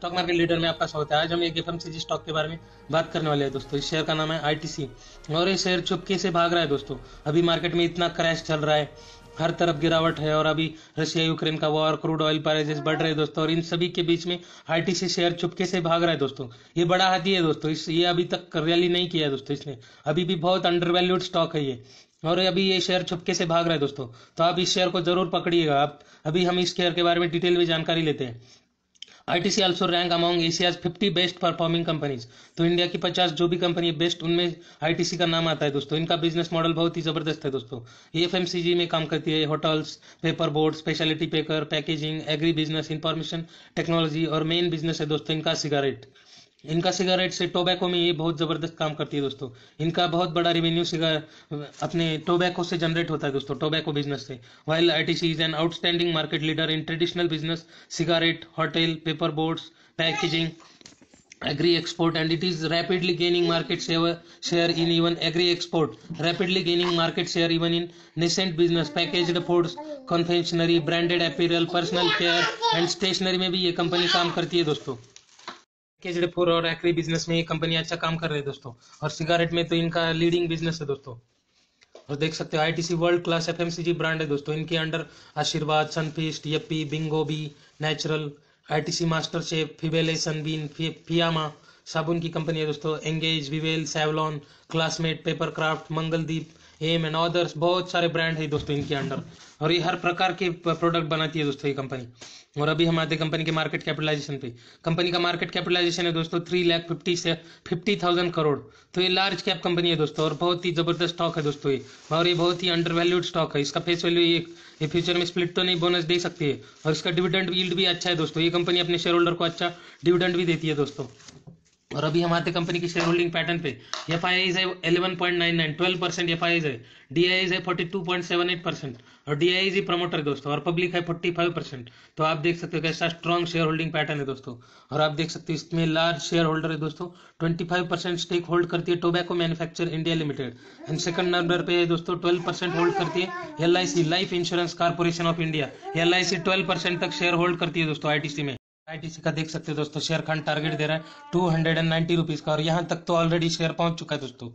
stock market leader में आपका स्वागत है आज हम एक एफ स्टॉक के बारे में बात करने वाले हैं दोस्तों इस शेयर का नाम है आईटीसी और ये शेयर चुपके से भाग रहा है दोस्तों अभी मार्केट में इतना क्रैश चल रहा है हर तरफ गिरावट है और अभी रशिया यूक्रेन का वॉर क्रूड ऑयल प्राइजेस बढ़ रहे हैं दोस्तों और इन सभी के बीच में आईटीसी शेयर चुपके से भाग रहा है दोस्तों ये बड़ा हाथी है दोस्तों इस ये अभी तक रैली नहीं किया है दोस्तों इसने अभी भी बहुत अंडर वैल्यूड स्टॉक है ये और अभी ये शेयर छुपके से भाग रहा है दोस्तों तो आप इस शेयर को जरूर पकड़िएगा आप अभी हम इस शेयर के बारे में डिटेल में जानकारी लेते हैं ITC also rank among Asia's 50 best performing companies तो इंडिया की 50 जो भी कंपनी बेस्ट उनमें ITC का नाम आता है दोस्तों इनका बिजनेस मॉडल बहुत ही जबरदस्त है दोस्तों ये एफएमसीजी में काम करती है hotels paper board speciality paper packaging agri business information technology और मेन बिजनेस है दोस्तों इनका सिगरेट इनका सिगरेट से टोबैको में ये बहुत ज़बरदस्त काम करती है दोस्तों इनका बहुत बड़ा रेवेन्यू सिगर अपने टोबैको से जनरेट होता है दोस्तों टोबैको बिजनेस से while I T C is an outstanding market leader in traditional business cigarette hotel paper boards packaging agri export and it is rapidly gaining market share in even agri export rapidly gaining market share even in nascent business package foods confectionery branded apparel personal care and stationery में भी ये company काम करती है दोस्तों केजड़े four और एक्री business में ये कंपनी अच्छा काम कर रही है दोस्तों और सिगारेट में तो इनका लीडिंग बिजनेस है दोस्तों और देख सकते हो ITC world class F brand है दोस्तों इनके under Aashirvaad Sunfeast Yippee Bingo B Natural ITC Master Chef Fabelle Sunbean Fiama साबुन की कंपनी है दोस्तों Engage Vivel Savlon Classmate Paperkraft Mangaldeep M and others बहुत सारे ब्रांड है दोस्तों इनके अंडर और ये हर प्रकार के प्रोडक्ट बनाती है दोस्तों ये कंपनी और अभी हम आते कंपनी के मार्केट कैपिटलाइजेशन पे कंपनी का मार्केट कैपिटलाइजेशन है दोस्तों थ्री लाख फिफ्टी से फिफ्टी थाउजेंड करोड़ तो ये लार्ज कैप कंपनी है दोस्तों और बहुत ही जबरदस्त स्टॉक है दोस्तों ये और ये बहुत ही अंडर वैल्यूड स्टॉक है इसका फेस वैल्यू एक ये फ्यूचर में स्प्लिट तो नहीं बोनस दे सकती है और इसका डिविडेंड यील्ड भी अच्छा है दोस्तों ये कंपनी अपने शेयर होल्डर को अच्छा डिविडेंड भी देती है दोस्तों और अभी हम आते कंपनी की शेयर होल्डिंग पैटर्न पे एफ आई आईज है eleven point nine nine twelve percent F I Is है डी आई आईज है forty two point seven eight percent और डी आई जी प्रमोटर दोस्तों और पब्लिक है फोर्टी फाइव परसेंट तो आप देख सकते हो कैसा स्ट्रॉन्ग शेयर होल्डिंग पैटर्न है दोस्तों और आप देख सकते हो इसमें लार्ज शेयर होल्डर है दोस्तों twenty five percent stake hold करती है tobacco manufacture India limited and second number पे है दोस्तों ट्वेल्व परसेंट होल्ड करती है L I C life insurance corporation of India L I C twelve percent तक शेयर होल्ड करती है दोस्तों आई टी सी में आईटीसी का देख सकते हो दोस्तों शेयर खंड टारगेट दे रहा है two hundred and ninety rupees का और यहाँ तक तो ऑलरेडी शेयर पहुंच चुका है दोस्तों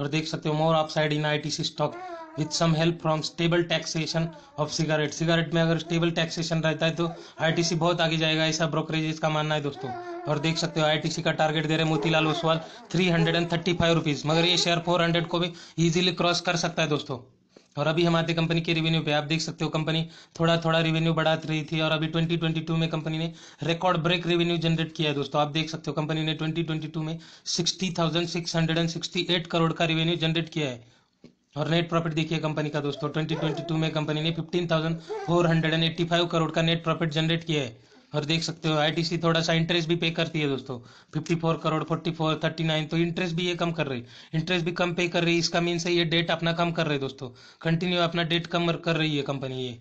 और देख सकते हो more of side in ITC stock with some help from stable taxation of cigarette cigarette में अगर स्टेबल टैक्सेशन रहता है तो आईटीसी बहुत आगे जाएगा ऐसा ब्रोकरेजेस का मानना है दोस्तों और देख सकते हो आईटीसी का टारगेट दे रहे Motilal Oswal three hundred and thirty five rupees मगर ये शेयर फोर हंड्रेड को भी इजीली क्रॉस कर सकता है दोस्तों और अभी हमारे कंपनी के रेवेन्यू पे आप देख सकते हो कंपनी थोड़ा थोड़ा रेवेन्यू बढ़ा रही थी और अभी 2022 में कंपनी ने रिकॉर्ड ब्रेक रेवेन्यू जनरेट किया है दोस्तों आप देख सकते हो कंपनी ने 2022 में 60,668 करोड़ का रेवेन्यू जनरेट किया है और नेट प्रॉफिट देखिए कंपनी का दोस्तों ट्वेंटी में कंपनी ने फिफ्टीन करोड़ का नेट प्रॉफिट जनरेट किया है और देख सकते हो आईटीसी थोड़ा सा इंटरेस्ट भी पे करती है दोस्तों fifty four crore forty four thirty nine तो इंटरेस्ट भी ये कम कर रही है इंटरेस्ट भी कम पे कर रही है इसका मीन से ये डेट अपना कम कर रही दोस्तों कंटिन्यू अपना डेट कम कर रही है कंपनी ये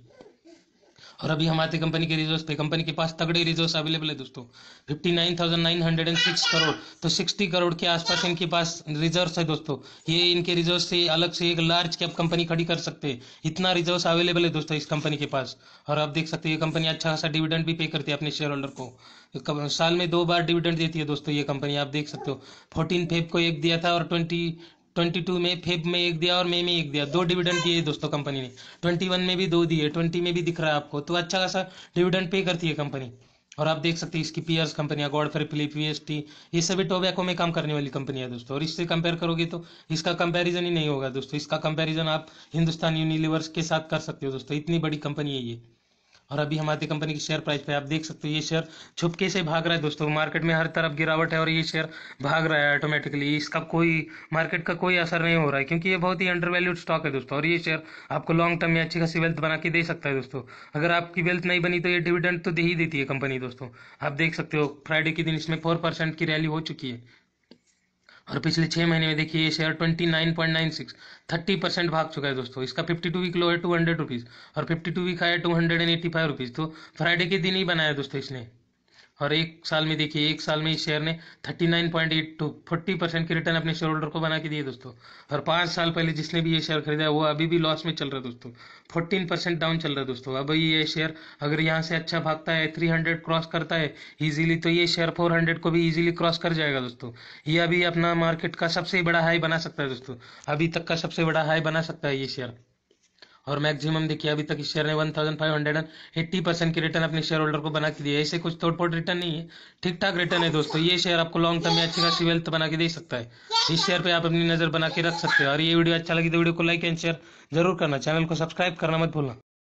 और अभी हमारी कंपनी के रिजोर्स पे कंपनी के पास तगड़े रिजोर्स अवेलेबल है दोस्तों fifty nine thousand nine hundred and six crore तो सिक्सटी करोड़ के आसपास इनके पास रिजर्व है दोस्तों ये इनके रिजर्व से अलग से एक लार्ज कैप कंपनी खड़ी कर सकते हैं इतना रिजर्व अवेलेबल है दोस्तों इस कंपनी के पास और आप देख सकते हैं ये कंपनी अच्छा खासा डिविडेंड भी पे करती है अपने शेयर होल्डर को साल में दो बार डिविडेंड देती है दोस्तों ये कंपनी आप देख सकते हो फोर्टीन फेब को एक दिया था और ट्वेंटी ट्वेंटी टू में फेब में एक दिया और मे में एक दिया दो डिविडेंड दिए दोस्तों कंपनी ने ट्वेंटी वन में भी दो दिए ट्वेंटी में भी दिख रहा है आपको तो अच्छा खासा डिविडेंड पे करती है कंपनी और आप देख सकते हैं इसकी पीयर्स कंपनियां गॉडफेर फिलिप टी ये सभी टोबैको में काम करने वाली कंपनी है दोस्तों और इससे कंपेयर करोगे तो इसका कंपेरिजन ही नहीं होगा दोस्तों इसका कंपेरिजन आप हिंदुस्तान यूनिवर्स के साथ कर सकते हो दोस्तों इतनी बड़ी कंपनी है ये और अभी हमारी कंपनी की शेयर प्राइस पे आप देख सकते हो ये शेयर छुपके से भाग रहा है दोस्तों मार्केट में हर तरफ गिरावट है और ये शेयर भाग रहा है ऑटोमेटिकली इसका कोई मार्केट का कोई असर नहीं हो रहा है क्योंकि ये बहुत ही अंडर वैल्यूड स्टॉक है दोस्तों और ये शेयर आपको लॉन्ग टर्म में अच्छी खासी वेल्थ बना के दे सकता है दोस्तों अगर आपकी वेल्थ नहीं बनी तो ये डिविडेंड तो दे ही देती है कंपनी दोस्तों आप देख सकते हो फ्राइडे के दिन इसमें फोर की रैली हो चुकी है और पिछले छः महीने में देखिए ये share twenty nine point nine six thirty percent भाग चुका है दोस्तों इसका फिफ्टी टू वीक लो है टू हंड्रेड रुपीज़ और फिफ्टी टू वीक आया two hundred and eighty five rupees तो फ्राइडे के दिन ही बनाया दोस्तों इसने और एक साल में देखिए एक साल में इस शेयर ने 39.8 टू 40 परसेंट के रिटर्न अपने शेयर होल्डर को बना के दिए दोस्तों और पाँच साल पहले जिसने भी ये शेयर खरीदा वो अभी भी लॉस में चल रहा है दोस्तों 14 परसेंट डाउन चल रहा है दोस्तों अब ये शेयर अगर यहाँ से अच्छा भागता है 300 क्रॉस करता है ईजिली तो ये शेयर फोर को भी ईजिली क्रॉस कर जाएगा दोस्तों ये अभी अपना मार्केट का सबसे बड़ा हाई बना सकता है दोस्तों अभी तक का सबसे बड़ा हाई बना सकता है ये शेयर और मैक्सिमम देखिए अभी तक इस शेयर ने 1580 परसेंट की रिटर्न अपने शेयर होल्डर को बना के दिए ऐसे कुछ थोड़पोट रिटर्न नहीं है ठीक ठाक रिटर्न है दोस्तों ये शेयर आपको लॉन्ग टर्म में अच्छी खासी वेल्थ बना के दे सकता है इस शेयर पर आप अपनी नजर बना के रख सकते हैं और ये वीडियो अच्छा लगी तो वीडियो को लाइक एंड शेयर जरूर करना चैनल को सब्सक्राइब करना मत भूलना